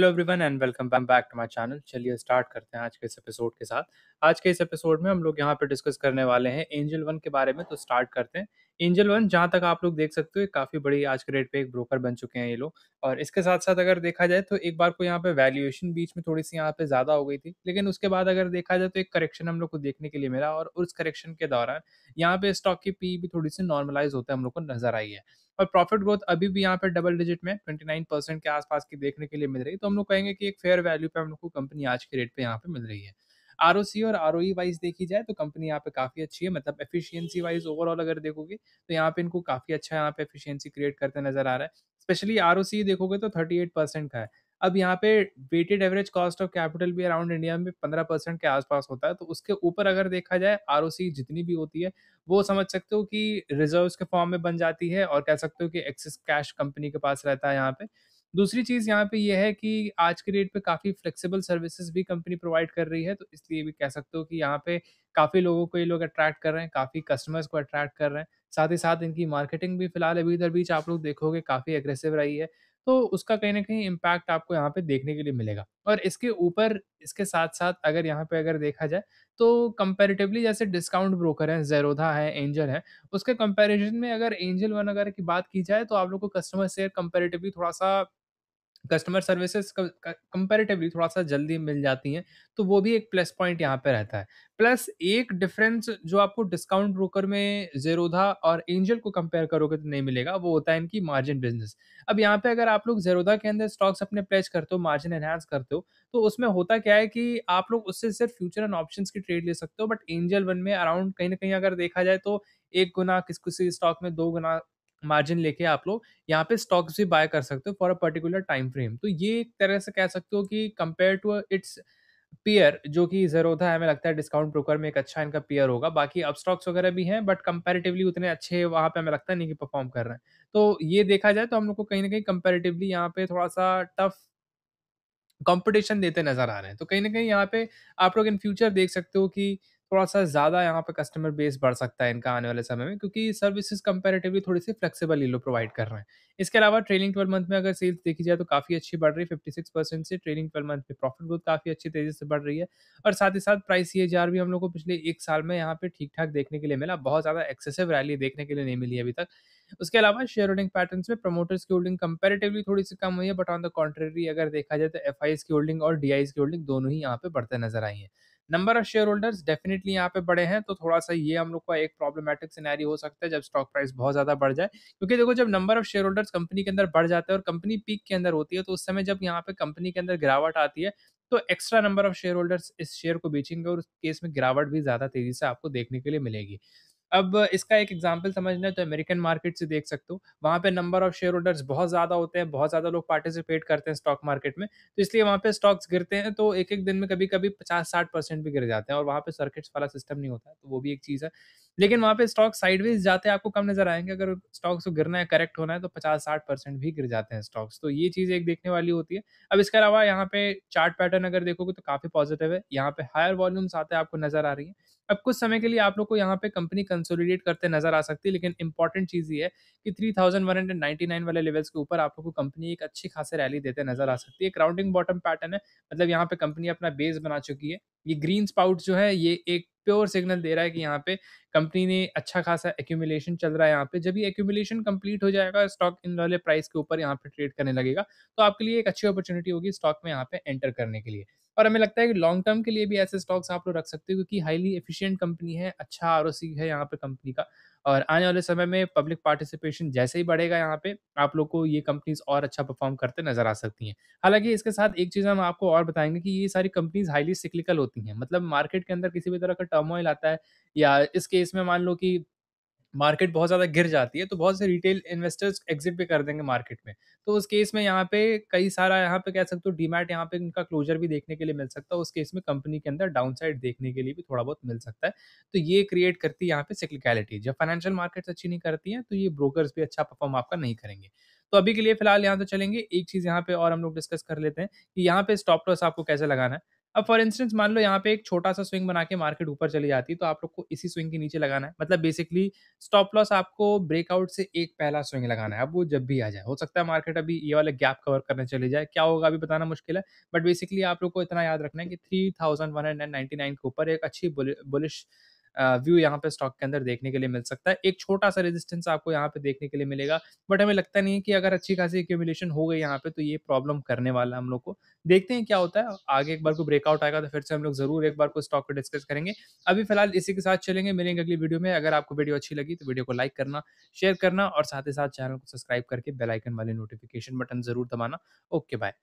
hello everyone and welcome back to my channel चलिए start करते हैं आज के इस एपिसोड के साथ आज के इस एपिसोड में हम लोग यहाँ पे डिस्कस करने वाले हैं एंजल वन के बारे में तो स्टार्ट करते हैं एंजल वन जहाँ तक आप लोग देख सकते हो काफ़ी बड़ी आज के डेट पे एक ब्रोकर बन चुके हैं ये लोग और इसके साथ साथ अगर देखा जाए तो एक बार को यहाँ पे वैल्यूएशन बीच में थोड़ी सी यहाँ पे ज़्यादा हो गई थी लेकिन उसके बाद अगर देखा जाए तो एक करेक्शन हम लोग को देखने के लिए मिला और उस करेक्शन के दौरान यहाँ पे स्टॉक की पी भी थोड़ी सी नॉर्मलाइज होते हम लोग को नजर आई है और प्रॉफिट ग्रोथ अभी भी यहाँ पे डबल डिजिट में ट्वेंटी परसेंट के आसपास की देखने के लिए मिल रही है तो हम लोग कहेंगे कि एक फेयर वैल्यू पे हम लोग को कंपनी आज के रेट पे यहाँ पे मिल रही है आर और आर वाइज e देखी जाए तो कंपनी यहाँ पे काफ़ी अच्छी है मतलब एफिशियंसी वाइज ओवरऑल अगर देखोगे तो यहाँ पे इनको काफ़ी अच्छा यहाँ पे एफिशियंसी क्रिएट करते नजर आ रहा है स्पेशली आर देखोगे तो थर्टी परसेंट का है अब यहाँ पे weighted average cost of capital भी अराउंड इंडिया में पंद्रह परसेंट के आसपास होता है तो उसके ऊपर अगर देखा जाए आर जितनी भी होती है वो समझ सकते हो कि रिजर्व्स के फॉर्म में बन जाती है और कह सकते हो कि एक्सेस कैश कंपनी के पास रहता है यहाँ पे दूसरी चीज़ यहाँ पे ये है कि आज के डेट पे काफ़ी फ्लेक्सिबल सर्विसेज भी कंपनी प्रोवाइड कर रही है तो इसलिए भी कह सकते हो कि यहाँ पे काफ़ी लोगों को ये लोग अट्रैक्ट कर रहे हैं काफ़ी कस्टमर्स को अट्रैक्ट कर रहे हैं साथ ही साथ इनकी मार्केटिंग भी फिलहाल अभी इधर बीच आप लोग देखोगे काफ़ी एग्रेसिव रही है तो उसका कहीं ना कहीं इम्पैक्ट आपको यहाँ पे देखने के लिए मिलेगा और इसके ऊपर इसके साथ साथ अगर यहाँ पे अगर देखा जाए तो कंपैरेटिवली जैसे डिस्काउंट ब्रोकर हैं जेरोधा है एंजल है उसके कंपैरिजन में अगर एंजल वन अगर की बात की जाए तो आप लोग को कस्टमर शेयर कंपैरेटिवली थोड़ा सा कस्टमर सर्विसेज कंपेरेटिवली थोड़ा सा जल्दी मिल जाती हैं तो वो भी एक प्लस पॉइंट यहाँ पे रहता है प्लस एक डिफरेंस जो आपको डिस्काउंट ब्रोकर में जेरोधा और एंजल को कंपेयर करोगे तो नहीं मिलेगा वो होता है इनकी मार्जिन बिजनेस अब यहाँ पे अगर आप लोग जेरोधा के अंदर स्टॉक्स अपने प्लेज करते हो मार्जिन एनहांस करते हो तो उसमें होता क्या है कि आप लोग उससे सिर्फ फ्यूचर एंड ऑप्शन की ट्रेड ले सकते हो बट एंजल वन में अराउंड कहीं ना कहीं अगर देखा जाए तो एक गुना किस किसी स्टॉक में दो गुना मार्जिन लेके आप लोग यहाँ पे स्टॉक्स भी बाय कर सकते हो for a particular time frame तो ये एक तरह से कह सकते हो कि कंपेयर टू इट्स पियर जो कि जरोधा हमें लगता है डिस्काउंट ब्रोकर में एक अच्छा इनका पियर होगा बाकी अब स्टॉक्स वगैरह भी हैं बट कंपेरेटिवली उतने अच्छे वहाँ पे हमें लगता नहीं कि परफॉर्म कर रहे हैं तो ये देखा जाए तो हम लोग को कहीं ना कहीं कंपेरेटिवली यहाँ पे थोड़ा सा टफ कंपटीशन देते नजर आ रहे हैं तो कहीं ना कहीं यहाँ पे आप लोग इन फ्यूचर देख सकते हो कि थोड़ा सा ज़्यादा यहाँ पर कस्टमर बेस बढ़ सकता है इनका आने वाले समय में क्योंकि सर्विसेज कंपेरेटिवली थोड़ी सी फ्लेक्सिबल ये प्रोवाइड कर रहे हैं इसके अलावा ट्रेनिंग ट्वेल्व मंथ में अगर सेल्स देखी जाए तो काफ़ी अच्छी बढ़ रही है फिफ्टी सिक्स परसेंट से ट्रेनिंग ट्वेल्व मंथ में प्रॉफिट ग्रोथ काफ़ी अच्छी तेज़ी से बढ़ रही है और साथ ही साथ प्राइस जार भी हम लोग को पिछले एक साल में यहाँ पे ठीक ठाक देखने के लिए मिला बहुत ज़्यादा एक्सेसिव रैली देखने के लिए नहीं मिली अभी तक उसके अलावा शेयर होल्डिंग पैटर्न में प्रमोटर्स की होल्डिंग कंपेरेटिवली थोड़ी सी कम हुई है बट ऑन द कॉन्ट्रेरी अगर देखा जाए तो एफ की होल्डिंग और डी की होल्डिंग दोनों ही यहाँ पे बढ़ते नजर आई है number of shareholders definitely यहाँ पे बड़े हैं तो थोड़ा सा ये हम लोग का एक प्रॉब्लमेटिक सिनेरियो हो सकता है जब स्टॉक प्राइस बहुत ज़्यादा बढ़ जाए क्योंकि देखो जब number of shareholders company के अंदर बढ़ जाते हैं और कंपनी पीक के अंदर होती है तो उस समय जब यहाँ पे कंपनी के अंदर गिरावट आती है तो extra number of shareholders इस शेयर को बेचेंगे और उस केस में गिरावट भी ज़्यादा तेज़ी से आपको देखने के लिए मिलेगी अब इसका एक एग्जाम्पल समझना है तो अमेरिकन मार्केट से देख सकते हो वहाँ पे नंबर ऑफ शेयर होल्डर्स बहुत ज़्यादा होते हैं बहुत ज़्यादा लोग पार्टिसिपेट करते हैं स्टॉक मार्केट में तो इसलिए वहाँ पे स्टॉक्स गिरते हैं तो एक एक दिन में कभी कभी पचास साठ परसेंट भी गिर जाते हैं और वहाँ पे सर्किट्स वाला सिस्टम नहीं होता तो वो भी एक चीज़ है लेकिन वहाँ पे स्टॉक साइडवेज जाते हैं आपको कम नजर आएंगे अगर स्टॉक्स को गिरना है करेक्ट होना है तो पचास साठ परसेंट भी गिर जाते हैं स्टॉक्स तो ये चीज़ एक देखने वाली होती है अब इसके अलावा यहाँ पे चार्ट पैटर्न अगर देखोगे तो काफ़ी पॉजिटिव है यहाँ पे हायर वॉल्यूम्स आते हैं आपको नजर आ रही है अब कुछ समय के लिए आप लोग को यहाँ पे कंपनी कंसोलिडेट करते नजर आ सकती है लेकिन इंपॉर्टेंट चीज़ ये है कि three thousand one hundred nine वाले लेवल्स के ऊपर आप लोग को कंपनी एक अच्छी खासी रैली देते नजर आ सकती है क्राउंडिंग बॉटम पैटर्न है मतलब यहाँ पे कंपनी अपना बेस बना चुकी है ये ग्रीन स्पाउट जो है ये एक प्योर सिग्नल दे रहा है कि यहाँ पे कंपनी ने अच्छा खासा एक्यूमुलेशन चल रहा है यहाँ पे जब ये एक्यूमुलेशन कंप्लीट हो जाएगा स्टॉक इन वाले प्राइस के ऊपर यहाँ पे ट्रेड करने लगेगा तो आपके लिए एक अच्छी अपॉर्चुनिटी होगी स्टॉक में यहाँ पे एंटर करने के लिए और हमें लगता है कि लॉन्ग टर्म के लिए भी ऐसे स्टॉक्स आप लोग रख सकते हो क्योंकि हाईली एफिशिएंट कंपनी है अच्छा आर है यहाँ पे कंपनी का और आने वाले समय में पब्लिक पार्टिसिपेशन जैसे ही बढ़ेगा यहाँ पे आप लोग को ये कंपनीज और अच्छा परफॉर्म करते नजर आ सकती हैं हालांकि इसके साथ एक चीज़ हम आपको और बताएंगे कि ये सारी कंपनीज हाईली सिक्लिकल होती हैं मतलब मार्केट के अंदर किसी भी तरह का टर्मोइल आता है या इस केस में मान लो कि मार्केट बहुत ज़्यादा गिर जाती है तो बहुत से रिटेल इन्वेस्टर्स एग्जिट भी कर देंगे मार्केट में तो उस केस में यहाँ पे कई सारा यहाँ पे कह सकते हो डीमैट यहाँ पे इनका क्लोजर भी देखने के लिए मिल सकता है उस केस में कंपनी के अंदर डाउन साइड देखने के लिए भी थोड़ा बहुत मिल सकता है तो ये क्रिएट करती है यहाँ पे सिक्लिकलिटी जब फाइनेंशियल मार्केट अच्छी नहीं करती हैं तो ये ब्रोकर्स भी अच्छा परफॉर्म आपका नहीं करेंगे तो अभी के लिए फिलहाल यहाँ तो चलेंगे एक चीज़ यहाँ पे और हम लोग डिस्कस कर लेते हैं कि यहाँ पे स्टॉप लॉस आपको कैसे लगाना है अब फॉर इंस्टेंस मान लो यहाँ पे एक छोटा सा स्विंग बना के मार्केट ऊपर चली जाती है तो आप लोग को इसी स्विंग के नीचे लगाना है मतलब बेसिकली स्टॉप लॉस आपको ब्रेकआउट से एक पहला स्विंग लगाना है अब वो जब भी आ जाए हो सकता है मार्केट अभी ये वाला गैप कवर करने चले जाए क्या होगा अभी बताना मुश्किल है बट बेसिकली आप लोग को इतना याद रखना है कि three thousand one hundred nine के ऊपर एक अच्छी बुलिश व्यू यहाँ पे स्टॉक के अंदर देखने के लिए मिल सकता है एक छोटा सा रेजिस्टेंस आपको यहाँ पे देखने के लिए मिलेगा बट हमें लगता नहीं है कि अगर अच्छी खासी एक्यूमुलेशन हो गई यहाँ पे तो ये प्रॉब्लम करने वाला है हम लोग को देखते हैं क्या होता है आगे एक बार को ब्रेकआउट आएगा तो फिर से हम लोग जरूर एक बार को स्टॉक को डिस्कस करेंगे अभी फिलहाल इसी के साथ चलेंगे मिलेंगे अगली वीडियो में अगर आपको वीडियो अच्छी लगी तो वीडियो को लाइक करना शेयर करना और साथ ही साथ चैनल को सब्सक्राइब करके बेलाइकन वाले नोटिफिकेशन बटन जरूर दबाना ओके बाय